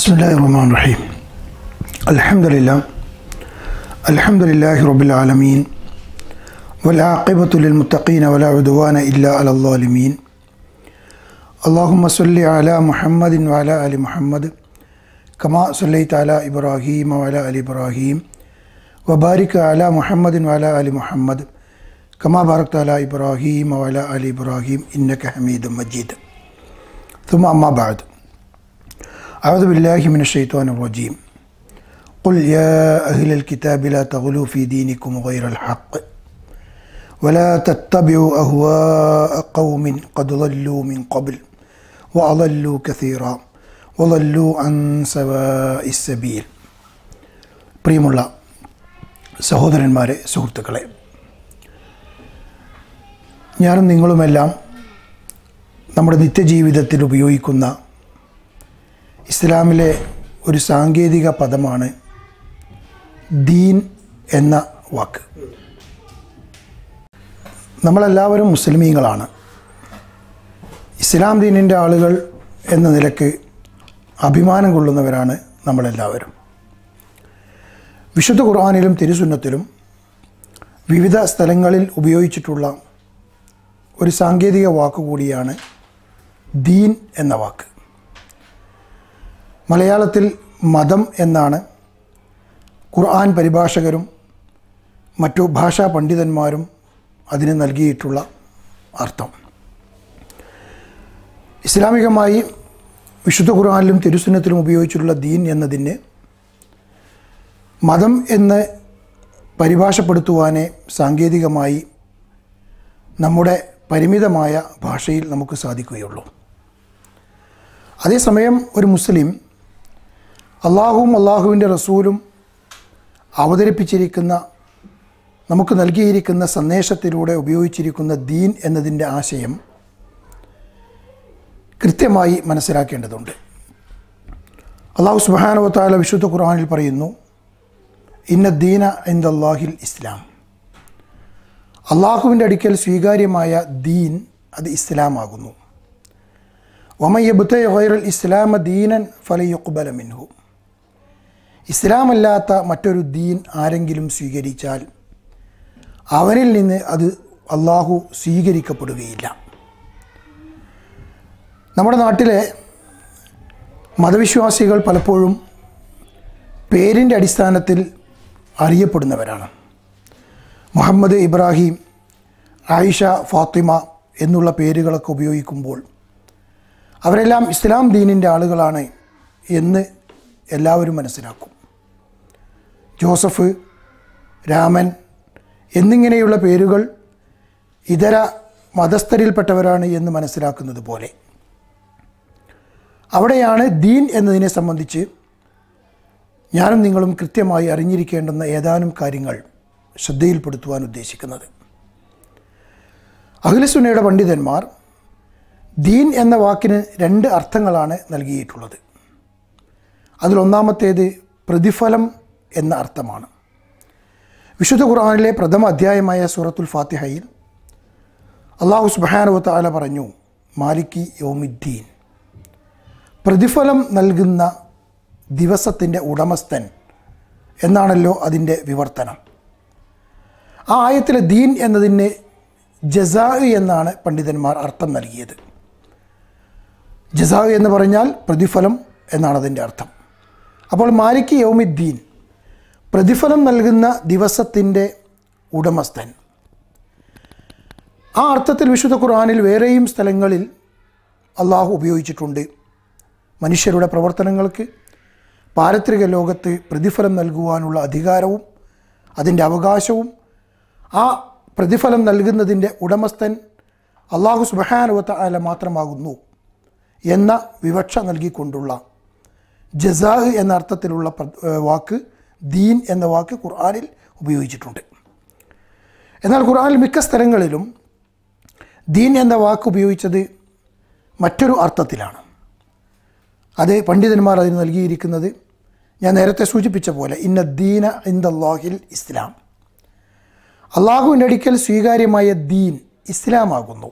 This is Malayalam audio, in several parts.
بسم الله الرحمن الرحيم الحمد لله الحمد لله رب العالمين والعاقبة للمتقين ولا عدوان إلا على الظالمين اللهم صل على محمد وعلى آل محمد كما صليت على إبراهيم وعلى آل إبراهيم وبارك على محمد وعلى آل محمد كما باركت على إبراهيم وعلى آل إبراهيم إنك حميد مجيد ثم أما بعد أعوذ بالله من الشيطان الرجيم قل يا أهل الكتاب لا تغلوا في دينكم غير الحق ولا تتبعوا أهواء قوم قد ضلوا من قبل وأضلوا كثيرا وضلوا عن سواء السبيل بريم الله പ്രിയമുള്ള സഹോദരന്മാരെ സുഹൃത്തുക്കളെ ഞാനും നിങ്ങളുമെല്ലാം നമ്മുടെ നിത്യജീവിതത്തിൽ ഉപയോഗിക്കുന്ന ഇസ്ലാമിലെ ഒരു സാങ്കേതിക പദമാണ് ദീൻ എന്ന വാക്ക് നമ്മളെല്ലാവരും മുസ്ലിമീങ്ങളാണ് ഇസ്ലാം ദീനിൻ്റെ ആളുകൾ എന്ന നിലക്ക് അഭിമാനം കൊള്ളുന്നവരാണ് നമ്മളെല്ലാവരും വിശുദ്ധ ഖുർആാനിലും തിരുസുന്നത്തിലും വിവിധ സ്ഥലങ്ങളിൽ ഉപയോഗിച്ചിട്ടുള്ള ഒരു സാങ്കേതിക വാക്ക് കൂടിയാണ് ദീൻ എന്ന വാക്ക് മലയാളത്തിൽ മതം എന്നാണ് ഖുർആൻ പരിഭാഷകരും മറ്റു ഭാഷാ പണ്ഡിതന്മാരും അതിന് നൽകിയിട്ടുള്ള അർത്ഥം ഇസ്ലാമികമായി വിശുദ്ധ ഖുർആാനിലും തിരുസുന്നത്തിലും ഉപയോഗിച്ചിട്ടുള്ള ദീൻ എന്നതിന് മതം എന്ന് പരിഭാഷപ്പെടുത്തുവാനേ സാങ്കേതികമായി നമ്മുടെ പരിമിതമായ ഭാഷയിൽ നമുക്ക് സാധിക്കുകയുള്ളൂ അതേസമയം ഒരു മുസ്ലിം അള്ളാഹുവും അള്ളാഹുവിൻ്റെ റസൂലും അവതരിപ്പിച്ചിരിക്കുന്ന നമുക്ക് നൽകിയിരിക്കുന്ന സന്ദേശത്തിലൂടെ ഉപയോഗിച്ചിരിക്കുന്ന ദീൻ എന്നതിൻ്റെ ആശയം കൃത്യമായി മനസ്സിലാക്കേണ്ടതുണ്ട് അള്ളാഹു സുബാനുവത്താല വിശുദ്ധ ഖുർആാനിൽ പറയുന്നു ഇന്ന ദീന അള്ളാഹിൽ ഇസ്ലാം അള്ളാഹുവിൻ്റെ അടുക്കൽ സ്വീകാര്യമായ ദീൻ അത് ഇസ്ലാമാകുന്നു ഒമയ്യബുത്തെ ഹൈറൽ ഇസ്ലാമ ദീനൻ ഫലയുക്കുബല മിൻഹു ഇസ്ലാമല്ലാത്ത മറ്റൊരു ദീൻ ആരെങ്കിലും സ്വീകരിച്ചാൽ അവരിൽ നിന്ന് അത് അള്ളാഹു സ്വീകരിക്കപ്പെടുകയില്ല നമ്മുടെ നാട്ടിലെ മതവിശ്വാസികൾ പലപ്പോഴും പേരിൻ്റെ അടിസ്ഥാനത്തിൽ അറിയപ്പെടുന്നവരാണ് മുഹമ്മദ് ഇബ്രാഹിം ആയിഷ ഫാത്തിമ എന്നുള്ള പേരുകളൊക്കെ ഉപയോഗിക്കുമ്പോൾ അവരെല്ലാം ഇസ്ലാം ദീനിൻ്റെ ആളുകളാണ് എന്ന് എല്ലാവരും മനസ്സിലാക്കും ജോസഫ് രാമൻ എന്നിങ്ങനെയുള്ള പേരുകൾ ഇതര മതസ്ഥരിൽപ്പെട്ടവരാണ് എന്ന് മനസ്സിലാക്കുന്നത് പോലെ അവിടെയാണ് ദീൻ എന്നതിനെ സംബന്ധിച്ച് ഞാനും നിങ്ങളും കൃത്യമായി അറിഞ്ഞിരിക്കേണ്ടുന്ന ഏതാനും കാര്യങ്ങൾ ശ്രദ്ധയിൽപ്പെടുത്തുവാൻ ഉദ്ദേശിക്കുന്നത് അഖിലസുനയുടെ പണ്ഡിതന്മാർ ദീൻ എന്ന വാക്കിന് രണ്ട് അർത്ഥങ്ങളാണ് നൽകിയിട്ടുള്ളത് അതിലൊന്നാമത്തേത് പ്രതിഫലം എന്ന അർത്ഥമാണ് വിശുദ്ധ ഖുർആാനിലെ പ്രഥമ അധ്യായമായ സൂറത്തുൽ ഫാത്തിഹയിൽ അള്ളാഹു സുബാനുവത്താല പറഞ്ഞു മാലിക്കി യോമിദ്ദീൻ പ്രതിഫലം നൽകുന്ന ദിവസത്തിൻ്റെ ഉടമസ്ഥൻ എന്നാണല്ലോ അതിൻ്റെ വിവർത്തനം ആ ആയത്തിലെ ദീൻ എന്നതിന് ജസാ എന്നാണ് പണ്ഡിതന്മാർ അർത്ഥം നൽകിയത് ജസാ എന്ന് പറഞ്ഞാൽ പ്രതിഫലം എന്നാണ് അതിൻ്റെ അർത്ഥം അപ്പോൾ മാലിക് യൗമിദ്ദീൻ പ്രതിഫലം നൽകുന്ന ദിവസത്തിൻ്റെ ഉടമസ്ഥൻ ആ അർത്ഥത്തിൽ വിശുദ്ധ ഖുർആാനിൽ വേറെയും സ്ഥലങ്ങളിൽ അള്ളാഹു ഉപയോഗിച്ചിട്ടുണ്ട് മനുഷ്യരുടെ പ്രവർത്തനങ്ങൾക്ക് പാരത്രിക ലോകത്ത് പ്രതിഫലം നൽകുവാനുള്ള അധികാരവും അതിൻ്റെ അവകാശവും ആ പ്രതിഫലം നൽകുന്നതിൻ്റെ ഉടമസ്ഥൻ അള്ളാഹു സുബഹാനുവത്ത അല മാത്രമാകുന്നു എന്ന വിവക്ഷ നൽകിക്കൊണ്ടുള്ള ജസാഹ് എന്ന അർത്ഥത്തിലുള്ള വാക്ക് ദീൻ എന്ന വാക്ക് ഖുർആാനിൽ ഉപയോഗിച്ചിട്ടുണ്ട് എന്നാൽ ഖുർആാനിൽ മിക്ക സ്ഥലങ്ങളിലും ദീൻ എന്ന വാക്ക് ഉപയോഗിച്ചത് മറ്റൊരു അർത്ഥത്തിലാണ് അത് പണ്ഡിതന്മാർ അതിന് നൽകിയിരിക്കുന്നത് ഞാൻ നേരത്തെ സൂചിപ്പിച്ച പോലെ ഇന്ന ദീന ഇൻ ദാഹിൽ ഇസ്ലാം അള്ളാഹുവിൻ്റെ അടുക്കൽ സ്വീകാര്യമായ ദീൻ ഇസ്ലാമാകുന്നു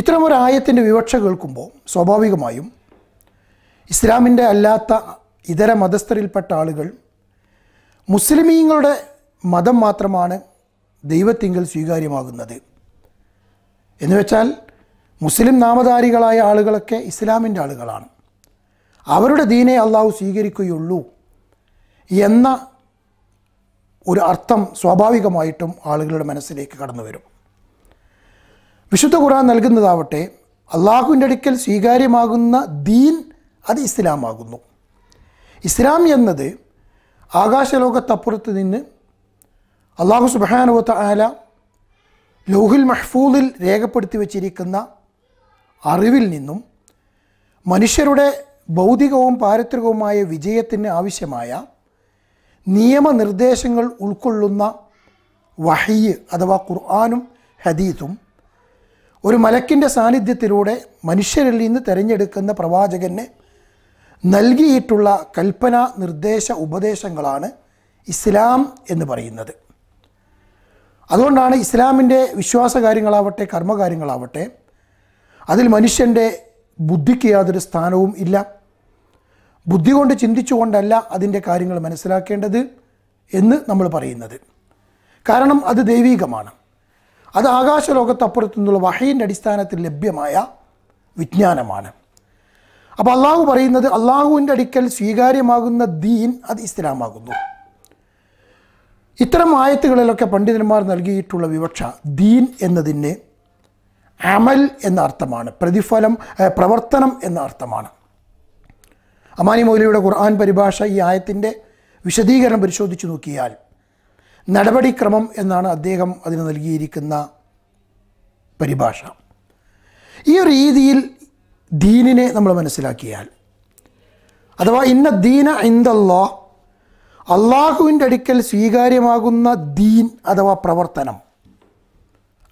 ഇത്തരമൊരു ആയത്തിൻ്റെ വിവക്ഷ കേൾക്കുമ്പോൾ സ്വാഭാവികമായും ഇസ്ലാമിൻ്റെ അല്ലാത്ത ഇതര മതസ്ഥരിൽപ്പെട്ട ആളുകൾ മുസ്ലിമീങ്ങളുടെ മതം മാത്രമാണ് ദൈവത്തിങ്കൽ സ്വീകാര്യമാകുന്നത് എന്നുവെച്ചാൽ മുസ്ലിം നാമധാരികളായ ആളുകളൊക്കെ ഇസ്ലാമിൻ്റെ ആളുകളാണ് അവരുടെ ദീനെ അള്ളാഹു സ്വീകരിക്കുകയുള്ളൂ എന്ന ഒരു അർത്ഥം സ്വാഭാവികമായിട്ടും ആളുകളുടെ മനസ്സിലേക്ക് കടന്നു വരും വിശുദ്ധ ഖുറാൻ നൽകുന്നതാവട്ടെ അള്ളാഹുവിൻ്റെ അടുക്കൽ സ്വീകാര്യമാകുന്ന ദീൻ അത് ഇസ്ലാമാകുന്നു ഇസ്ലാം എന്നത് ആകാശലോകത്തപ്പുറത്ത് നിന്ന് അള്ളാഹു സുബാനുവത്ത ആല ലോഹുൽ മഹ്ഫൂദിൽ രേഖപ്പെടുത്തി വച്ചിരിക്കുന്ന അറിവിൽ നിന്നും മനുഷ്യരുടെ ഭൗതികവും പാരിത്രികവുമായ വിജയത്തിന് ആവശ്യമായ നിയമനിർദ്ദേശങ്ങൾ ഉൾക്കൊള്ളുന്ന വഹയ്യ് അഥവാ ഖുർആാനും ഹദീസും ഒരു മലക്കിൻ്റെ സാന്നിധ്യത്തിലൂടെ മനുഷ്യരിൽ നിന്ന് തിരഞ്ഞെടുക്കുന്ന പ്രവാചകനെ നൽകിയിട്ടുള്ള കൽപ്പന നിർദ്ദേശ ഉപദേശങ്ങളാണ് ഇസ്ലാം എന്ന് പറയുന്നത് അതുകൊണ്ടാണ് ഇസ്ലാമിൻ്റെ കാര്യങ്ങളാവട്ടെ കർമ്മകാര്യങ്ങളാവട്ടെ അതിൽ മനുഷ്യൻ്റെ ബുദ്ധിക്ക് യാതൊരു സ്ഥാനവും ഇല്ല ബുദ്ധി കൊണ്ട് ചിന്തിച്ചുകൊണ്ടല്ല അതിൻ്റെ കാര്യങ്ങൾ മനസ്സിലാക്കേണ്ടത് എന്ന് നമ്മൾ പറയുന്നത് കാരണം അത് ദൈവീകമാണ് അത് ആകാശലോകത്തപ്പുറത്തുനിന്നുള്ള വഹയിൻ്റെ അടിസ്ഥാനത്തിൽ ലഭ്യമായ വിജ്ഞാനമാണ് അപ്പോൾ അള്ളാഹു പറയുന്നത് അള്ളാഹുവിൻ്റെ അടുക്കൽ സ്വീകാര്യമാകുന്ന ദീൻ അത് ഇസ്ലാമാകുന്നു ഇത്തരം ആയത്തുകളിലൊക്കെ പണ്ഡിതന്മാർ നൽകിയിട്ടുള്ള വിവക്ഷ ദീൻ എന്നതിന് അമൽ എന്ന അർത്ഥമാണ് പ്രതിഫലം പ്രവർത്തനം എന്ന അർത്ഥമാണ് അമാനി മൗലിയുടെ ഖുർആൻ പരിഭാഷ ഈ ആയത്തിൻ്റെ വിശദീകരണം പരിശോധിച്ചു നോക്കിയാൽ നടപടിക്രമം എന്നാണ് അദ്ദേഹം അതിന് നൽകിയിരിക്കുന്ന പരിഭാഷ ഈ രീതിയിൽ ദീനിനെ നമ്മൾ മനസ്സിലാക്കിയാൽ അഥവാ ഇന്ന ദീന ഇന്തല്ലോ അള്ളാഹുവിൻ്റെ അടുക്കൽ സ്വീകാര്യമാകുന്ന ദീൻ അഥവാ പ്രവർത്തനം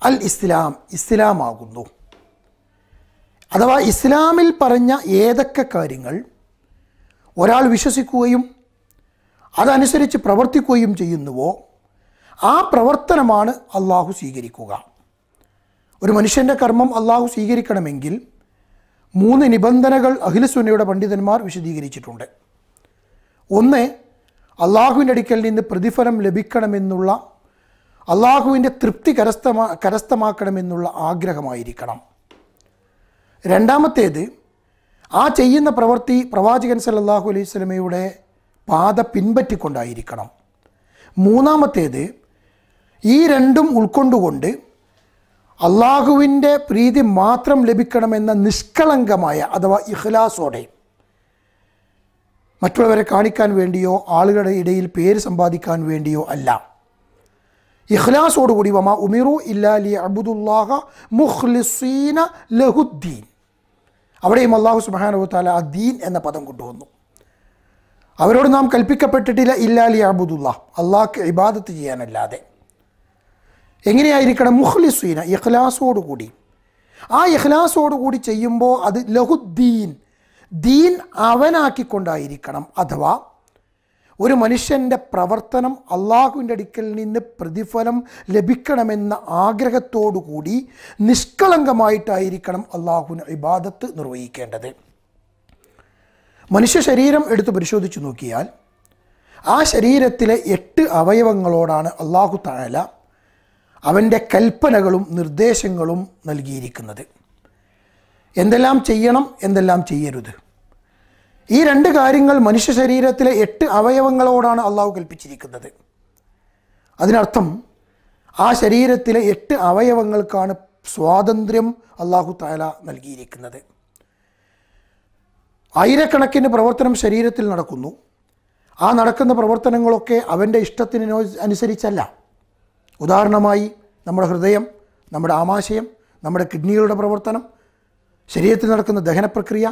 അൽ ഇസ്ലാം ഇസ്ലാമാകുന്നു അഥവാ ഇസ്ലാമിൽ പറഞ്ഞ ഏതൊക്കെ കാര്യങ്ങൾ ഒരാൾ വിശ്വസിക്കുകയും അതനുസരിച്ച് പ്രവർത്തിക്കുകയും ചെയ്യുന്നുവോ ആ പ്രവർത്തനമാണ് അള്ളാഹു സ്വീകരിക്കുക ഒരു മനുഷ്യൻ്റെ കർമ്മം അള്ളാഹു സ്വീകരിക്കണമെങ്കിൽ മൂന്ന് നിബന്ധനകൾ അഖിലസുന്നയുടെ പണ്ഡിതന്മാർ വിശദീകരിച്ചിട്ടുണ്ട് ഒന്ന് അള്ളാഹുവിൻ്റെ അടുക്കൽ നിന്ന് പ്രതിഫലം ലഭിക്കണമെന്നുള്ള അള്ളാഹുവിൻ്റെ തൃപ്തി കരസ്ഥമാ കരസ്ഥമാക്കണമെന്നുള്ള ആഗ്രഹമായിരിക്കണം രണ്ടാമത്തേത് ആ ചെയ്യുന്ന പ്രവൃത്തി പ്രവാചകൻ സല്ലാഹു അലൈഹി സ്വലമയുടെ പാത പിൻപറ്റിക്കൊണ്ടായിരിക്കണം മൂന്നാമത്തേത് ഈ രണ്ടും ഉൾക്കൊണ്ടുകൊണ്ട് അള്ളാഹുവിൻ്റെ പ്രീതി മാത്രം ലഭിക്കണമെന്ന നിഷ്കളങ്കമായ അഥവാ ഇഖ്ലാസോടെ മറ്റുള്ളവരെ കാണിക്കാൻ വേണ്ടിയോ ആളുകളുടെ ഇടയിൽ പേര് സമ്പാദിക്കാൻ വേണ്ടിയോ അല്ല ഇഖ്ലാസോടുകൂടി വമ ഉമിറു ഇല്ലാലി അബുദുല്ലാഹ മുഹ്ലിസീന ലഹുദ്ദീൻ അവിടെയും അള്ളാഹു സുബാനുത്താല ആ ദീൻ എന്ന പദം കൊണ്ടുവന്നു അവരോട് നാം കൽപ്പിക്കപ്പെട്ടിട്ടില്ല ഇല്ലാലി അബുദുല്ലാ അള്ളാഹ്ക്ക് ഇബാദത്ത് ചെയ്യാനല്ലാതെ എങ്ങനെയായിരിക്കണം മുഖ്ലിസുന ഇഖ്ലാസോടുകൂടി ആ ഇഖ്ലാസോടുകൂടി ചെയ്യുമ്പോൾ അത് ലഹുദ്ദീൻ ദീൻ അവനാക്കിക്കൊണ്ടായിരിക്കണം അഥവാ ഒരു മനുഷ്യൻ്റെ പ്രവർത്തനം അള്ളാഹുവിൻ്റെ അടുക്കൽ നിന്ന് പ്രതിഫലം ലഭിക്കണമെന്ന ആഗ്രഹത്തോടുകൂടി നിഷ്കളങ്കമായിട്ടായിരിക്കണം അള്ളാഹുവിന് ഇബാദത്ത് നിർവഹിക്കേണ്ടത് മനുഷ്യ ശരീരം എടുത്ത് പരിശോധിച്ചു നോക്കിയാൽ ആ ശരീരത്തിലെ എട്ട് അവയവങ്ങളോടാണ് അള്ളാഹു താഴല അവൻ്റെ കൽപ്പനകളും നിർദ്ദേശങ്ങളും നൽകിയിരിക്കുന്നത് എന്തെല്ലാം ചെയ്യണം എന്തെല്ലാം ചെയ്യരുത് ഈ രണ്ട് കാര്യങ്ങൾ മനുഷ്യ ശരീരത്തിലെ എട്ട് അവയവങ്ങളോടാണ് അള്ളാഹു കൽപ്പിച്ചിരിക്കുന്നത് അതിനർത്ഥം ആ ശരീരത്തിലെ എട്ട് അവയവങ്ങൾക്കാണ് സ്വാതന്ത്ര്യം അള്ളാഹു താല നൽകിയിരിക്കുന്നത് ആയിരക്കണക്കിന് പ്രവർത്തനം ശരീരത്തിൽ നടക്കുന്നു ആ നടക്കുന്ന പ്രവർത്തനങ്ങളൊക്കെ അവൻ്റെ ഇഷ്ടത്തിന് അനുസരിച്ചല്ല ഉദാഹരണമായി നമ്മുടെ ഹൃദയം നമ്മുടെ ആമാശയം നമ്മുടെ കിഡ്നികളുടെ പ്രവർത്തനം ശരീരത്തിൽ നടക്കുന്ന ദഹനപ്രക്രിയ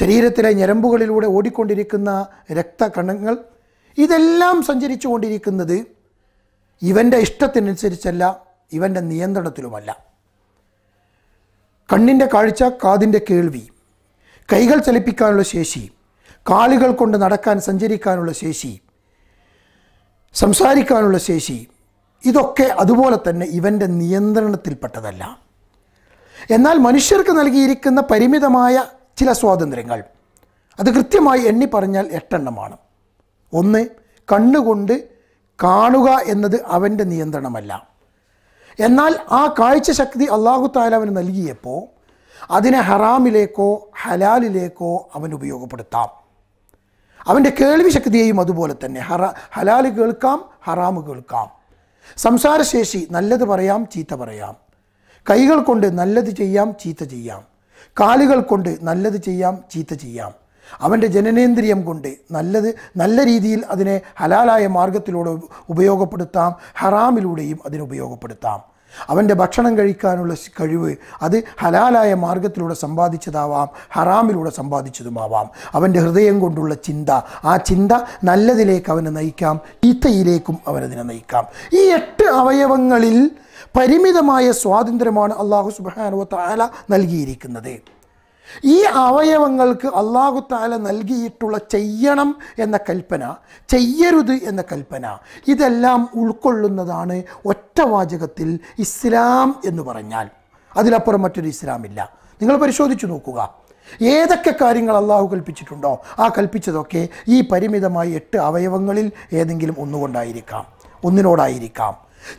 ശരീരത്തിലെ ഞരമ്പുകളിലൂടെ ഓടിക്കൊണ്ടിരിക്കുന്ന രക്തകണങ്ങൾ ഇതെല്ലാം സഞ്ചരിച്ചു കൊണ്ടിരിക്കുന്നത് ഇവൻ്റെ ഇഷ്ടത്തിനനുസരിച്ചല്ല ഇവൻ്റെ നിയന്ത്രണത്തിലുമല്ല കണ്ണിൻ്റെ കാഴ്ച കാതിൻ്റെ കേൾവി കൈകൾ ചലിപ്പിക്കാനുള്ള ശേഷി കാലുകൾ കൊണ്ട് നടക്കാൻ സഞ്ചരിക്കാനുള്ള ശേഷി സംസാരിക്കാനുള്ള ശേഷി ഇതൊക്കെ അതുപോലെ തന്നെ ഇവൻ്റെ നിയന്ത്രണത്തിൽപ്പെട്ടതല്ല എന്നാൽ മനുഷ്യർക്ക് നൽകിയിരിക്കുന്ന പരിമിതമായ ചില സ്വാതന്ത്ര്യങ്ങൾ അത് കൃത്യമായി എണ്ണി പറഞ്ഞാൽ എട്ടെണ്ണമാണ് ഒന്ന് കണ്ണുകൊണ്ട് കാണുക എന്നത് അവൻ്റെ നിയന്ത്രണമല്ല എന്നാൽ ആ കാഴ്ച ശക്തി അള്ളാഹു താലവന് നൽകിയപ്പോൾ അതിനെ ഹറാമിലേക്കോ ഹലാലിലേക്കോ അവൻ ഉപയോഗപ്പെടുത്താം അവൻ്റെ കേൾവി ശക്തിയെയും അതുപോലെ തന്നെ ഹറ ഹലാൽ കേൾക്കാം ഹറാമ് കേൾക്കാം സംസാരശേഷി നല്ലത് പറയാം ചീത്ത പറയാം കൈകൾ കൊണ്ട് നല്ലത് ചെയ്യാം ചീത്ത ചെയ്യാം കാലുകൾ കൊണ്ട് നല്ലത് ചെയ്യാം ചീത്ത ചെയ്യാം അവൻ്റെ ജനനേന്ദ്രിയം കൊണ്ട് നല്ലത് നല്ല രീതിയിൽ അതിനെ ഹലാലായ മാർഗത്തിലൂടെ ഉപയോഗപ്പെടുത്താം ഹറാമിലൂടെയും അതിനെ ഉപയോഗപ്പെടുത്താം അവൻ്റെ ഭക്ഷണം കഴിക്കാനുള്ള കഴിവ് അത് ഹലാലായ മാർഗത്തിലൂടെ സമ്പാദിച്ചതാവാം ഹറാമിലൂടെ സമ്പാദിച്ചതുമാവാം അവൻ്റെ ഹൃദയം കൊണ്ടുള്ള ചിന്ത ആ ചിന്ത നല്ലതിലേക്ക് അവനെ നയിക്കാം ഈത്തയിലേക്കും അവനതിനെ നയിക്കാം ഈ എട്ട് അവയവങ്ങളിൽ പരിമിതമായ സ്വാതന്ത്ര്യമാണ് അള്ളാഹു സുബാനുവ താല നൽകിയിരിക്കുന്നത് ഈ അവയവങ്ങൾക്ക് അള്ളാഹു താല നൽകിയിട്ടുള്ള ചെയ്യണം എന്ന കൽപ്പന ചെയ്യരുത് എന്ന കൽപ്പന ഇതെല്ലാം ഉൾക്കൊള്ളുന്നതാണ് ഒറ്റവാചകത്തിൽ ഇസ്ലാം എന്ന് പറഞ്ഞാൽ അതിലപ്പുറം മറ്റൊരു ഇസ്ലാമില്ല നിങ്ങൾ പരിശോധിച്ചു നോക്കുക ഏതൊക്കെ കാര്യങ്ങൾ അള്ളാഹു കൽപ്പിച്ചിട്ടുണ്ടോ ആ കൽപ്പിച്ചതൊക്കെ ഈ പരിമിതമായ എട്ട് അവയവങ്ങളിൽ ഏതെങ്കിലും ഒന്നുകൊണ്ടായിരിക്കാം ഒന്നിനോടായിരിക്കാം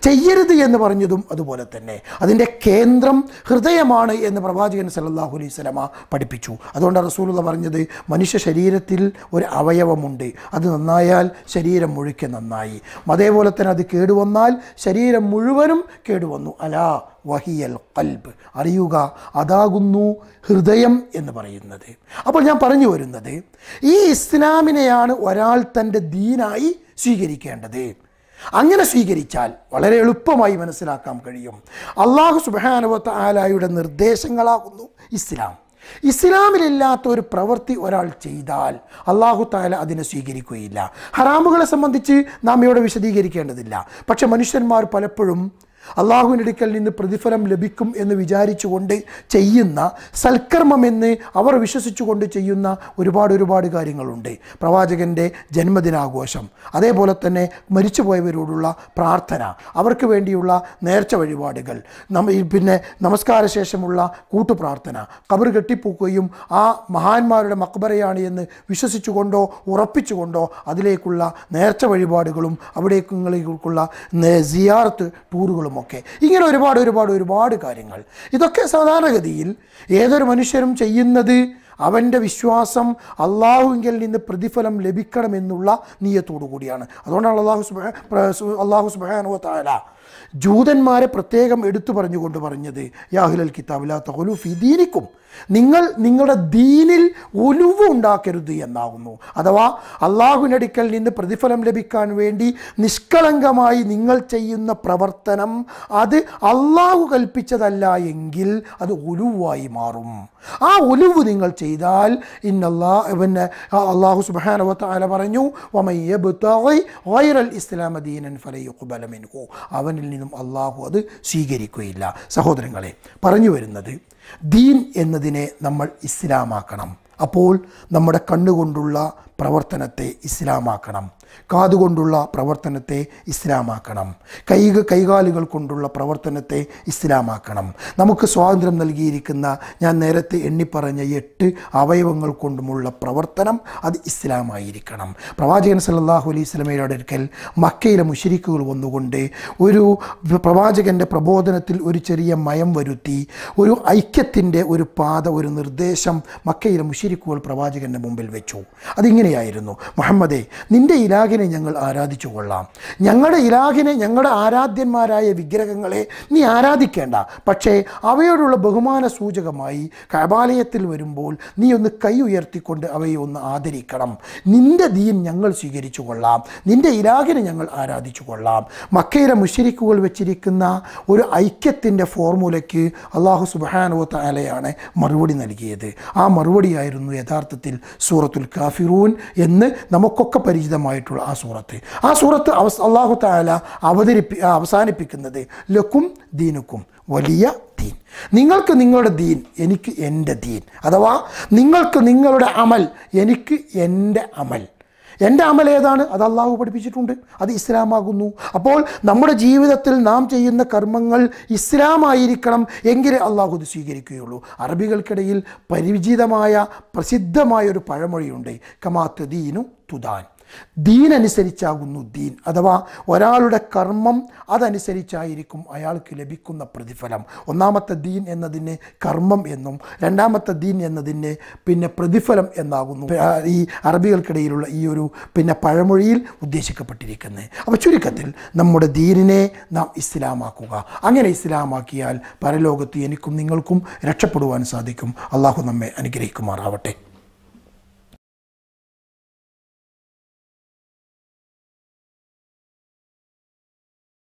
ചെയ്യരുത് എന്ന് പറഞ്ഞതും അതുപോലെ തന്നെ അതിൻ്റെ കേന്ദ്രം ഹൃദയമാണ് എന്ന് പ്രവാചകൻ സല്ലാഹു അലൈഹി സ്വലമ പഠിപ്പിച്ചു അതുകൊണ്ട് റസൂലുള്ള പറഞ്ഞത് മനുഷ്യ ശരീരത്തിൽ ഒരു അവയവമുണ്ട് അത് നന്നായാൽ ശരീരം മുഴുക്കെ നന്നായി അതേപോലെ തന്നെ അത് കേടുവന്നാൽ ശരീരം മുഴുവനും കേടുവന്നു അലാ വഹിയൽ കൽബ് അറിയുക അതാകുന്നു ഹൃദയം എന്ന് പറയുന്നത് അപ്പോൾ ഞാൻ പറഞ്ഞു വരുന്നത് ഈ ഇസ്ലാമിനെയാണ് ഒരാൾ തൻ്റെ ദീനായി സ്വീകരിക്കേണ്ടത് അങ്ങനെ സ്വീകരിച്ചാൽ വളരെ എളുപ്പമായി മനസ്സിലാക്കാൻ കഴിയും അള്ളാഹു സുബാനുവത്ത ആലായുടെ നിർദ്ദേശങ്ങളാകുന്നു ഇസ്ലാം ഇസ്ലാമിലില്ലാത്ത ഒരു പ്രവൃത്തി ഒരാൾ ചെയ്താൽ അള്ളാഹു താല അതിനെ സ്വീകരിക്കുകയില്ല ഹറാമുകളെ സംബന്ധിച്ച് നാം ഇവിടെ വിശദീകരിക്കേണ്ടതില്ല പക്ഷെ മനുഷ്യന്മാർ പലപ്പോഴും അടുക്കൽ നിന്ന് പ്രതിഫലം ലഭിക്കും എന്ന് വിചാരിച്ചുകൊണ്ട് ചെയ്യുന്ന സൽക്കർമ്മമെന്ന് അവർ വിശ്വസിച്ചുകൊണ്ട് ചെയ്യുന്ന ഒരുപാട് ഒരുപാട് കാര്യങ്ങളുണ്ട് പ്രവാചകൻ്റെ ജന്മദിനാഘോഷം അതേപോലെ തന്നെ മരിച്ചുപോയവരോടുള്ള പ്രാർത്ഥന അവർക്ക് വേണ്ടിയുള്ള നേർച്ച വഴിപാടുകൾ പിന്നെ ശേഷമുള്ള കൂട്ടുപ്രാർത്ഥന കബർ കെട്ടിപ്പൂക്കുകയും ആ മഹാന്മാരുടെ മക്ബറയാണ് എന്ന് വിശ്വസിച്ചുകൊണ്ടോ ഉറപ്പിച്ചുകൊണ്ടോ അതിലേക്കുള്ള നേർച്ച വഴിപാടുകളും അവിടേക്കുള്ള സിയാർത്ത് ടൂറുകളും ഒക്കെ ഇങ്ങനെ ഒരുപാട് ഒരുപാട് ഒരുപാട് കാര്യങ്ങൾ ഇതൊക്കെ സാധാരണഗതിയിൽ ഏതൊരു മനുഷ്യരും ചെയ്യുന്നത് അവൻ്റെ വിശ്വാസം അള്ളാഹുവിങ്കിൽ നിന്ന് പ്രതിഫലം ലഭിക്കണമെന്നുള്ള നീയത്തോടു കൂടിയാണ് അതുകൊണ്ടാണ് അള്ളാഹു സുബ അള്ളാഹു സുബാനുവ താര ജൂതന്മാരെ പ്രത്യേകം എടുത്തു പറഞ്ഞുകൊണ്ട് പറഞ്ഞത് യാഹുലൽ തഖുലു തഹുലു ഫിദീനിക്കും നിങ്ങൾ നിങ്ങളുടെ ദീനിൽ ഒലുവ് ഉണ്ടാക്കരുത് എന്നാകുന്നു അഥവാ അള്ളാഹുനടുക്കൽ നിന്ന് പ്രതിഫലം ലഭിക്കാൻ വേണ്ടി നിഷ്കളങ്കമായി നിങ്ങൾ ചെയ്യുന്ന പ്രവർത്തനം അത് അള്ളാഹു കൽപ്പിച്ചതല്ല എങ്കിൽ അത് ഒലുവായി മാറും ആ ഒലുവ് നിങ്ങൾ ചെയ്താൽ ഇന്നല്ലാ പിന്നെ അള്ളാഹു സുബാനവത്താല പറഞ്ഞു ഇസ്ലാമദീനൻ ഫലയുക്കുബലമിൻഹു അവൻ ഖുർആാനിൽ നിന്നും അള്ളാഹു അത് സ്വീകരിക്കുകയില്ല സഹോദരങ്ങളെ പറഞ്ഞു വരുന്നത് ദീൻ എന്നതിനെ നമ്മൾ ഇസ്ലാമാക്കണം അപ്പോൾ നമ്മുടെ കണ്ണുകൊണ്ടുള്ള പ്രവർത്തനത്തെ ഇസ്ലാമാക്കണം കാതുകൊണ്ടുള്ള പ്രവർത്തനത്തെ ഇസ്ലാമാക്കണം കൈ കൈകാലുകൾ കൊണ്ടുള്ള പ്രവർത്തനത്തെ ഇസ്ലാമാക്കണം നമുക്ക് സ്വാതന്ത്ര്യം നൽകിയിരിക്കുന്ന ഞാൻ നേരത്തെ എണ്ണിപ്പറഞ്ഞ എട്ട് അവയവങ്ങൾ കൊണ്ടുമുള്ള പ്രവർത്തനം അത് ഇസ്ലാമായിരിക്കണം പ്രവാചകൻ സല്ലാഹു അലൈഹി സ്വലമയുടെ അടുക്കൽ മക്കയിലെ മുഷരിക്കുകൾ വന്നുകൊണ്ട് ഒരു പ്രവാചകൻ്റെ പ്രബോധനത്തിൽ ഒരു ചെറിയ മയം വരുത്തി ഒരു ഐക്യത്തിൻ്റെ ഒരു പാത ഒരു നിർദ്ദേശം മക്കയിലെ മുഷരിക്കുകൾ പ്രവാചകൻ്റെ മുമ്പിൽ വെച്ചു അതിങ്ങനെയായിരുന്നു മുഹമ്മദേ നിൻ്റെ ഇല ഇലാഹിനെ ഞങ്ങൾ ആരാധിച്ചു കൊള്ളാം ഞങ്ങളുടെ ഇലാഹിനെ ഞങ്ങളുടെ ആരാധ്യന്മാരായ വിഗ്രഹങ്ങളെ നീ ആരാധിക്കേണ്ട പക്ഷേ അവയോടുള്ള ബഹുമാന സൂചകമായി കബാലയത്തിൽ വരുമ്പോൾ നീ ഒന്ന് കൈ ഉയർത്തിക്കൊണ്ട് അവയെ ഒന്ന് ആദരിക്കണം നിന്റെ ദീൻ ഞങ്ങൾ സ്വീകരിച്ചു കൊള്ളാം നിന്റെ ഇലാഹിനെ ഞങ്ങൾ ആരാധിച്ചു കൊള്ളാം മക്കയിലെ മുഷരിക്കുകൾ വെച്ചിരിക്കുന്ന ഒരു ഐക്യത്തിൻ്റെ ഫോർമുലയ്ക്ക് അള്ളാഹു സുബാനുവ താലയാണ് മറുപടി നൽകിയത് ആ മറുപടിയായിരുന്നു യഥാർത്ഥത്തിൽ സൂറത്തുൽ കാഫിറൂൻ എന്ന് നമുക്കൊക്കെ പരിചിതമായിട്ട് പറഞ്ഞിട്ടുള്ള ആ സൂറത്ത് ആ സൂറത്ത് അവസ് അള്ളാഹു താല അവതരിപ്പി അവസാനിപ്പിക്കുന്നത് ലക്കും ദീനുക്കും വലിയ ദീൻ നിങ്ങൾക്ക് നിങ്ങളുടെ ദീൻ എനിക്ക് എൻ്റെ ദീൻ അഥവാ നിങ്ങൾക്ക് നിങ്ങളുടെ അമൽ എനിക്ക് എൻ്റെ അമൽ എൻ്റെ അമൽ ഏതാണ് അത് അള്ളാഹു പഠിപ്പിച്ചിട്ടുണ്ട് അത് ഇസ്ലാമാകുന്നു അപ്പോൾ നമ്മുടെ ജീവിതത്തിൽ നാം ചെയ്യുന്ന കർമ്മങ്ങൾ ഇസ്ലാമായിരിക്കണം എങ്കിലേ അള്ളാഹു ഇത് സ്വീകരിക്കുകയുള്ളൂ അറബികൾക്കിടയിൽ പരിചിതമായ പ്രസിദ്ധമായ ഒരു പഴമൊഴിയുണ്ട് കമാത്തു ദീനു തുദാൻ ദീൻ അനുസരിച്ചാകുന്നു ദീൻ അഥവാ ഒരാളുടെ കർമ്മം അതനുസരിച്ചായിരിക്കും അയാൾക്ക് ലഭിക്കുന്ന പ്രതിഫലം ഒന്നാമത്തെ ദീൻ എന്നതിന് കർമ്മം എന്നും രണ്ടാമത്തെ ദീൻ എന്നതിന് പിന്നെ പ്രതിഫലം എന്നാകുന്നു ഈ അറബികൾക്കിടയിലുള്ള ഈ ഒരു പിന്നെ പഴമൊഴിയിൽ ഉദ്ദേശിക്കപ്പെട്ടിരിക്കുന്നത് അപ്പോൾ ചുരുക്കത്തിൽ നമ്മുടെ ദീനിനെ നാം ഇസ്ലാമാക്കുക അങ്ങനെ ഇസ്ലാമാക്കിയാൽ പരലോകത്ത് എനിക്കും നിങ്ങൾക്കും രക്ഷപ്പെടുവാൻ സാധിക്കും അള്ളാഹു നമ്മെ അനുഗ്രഹിക്കുമാറാവട്ടെ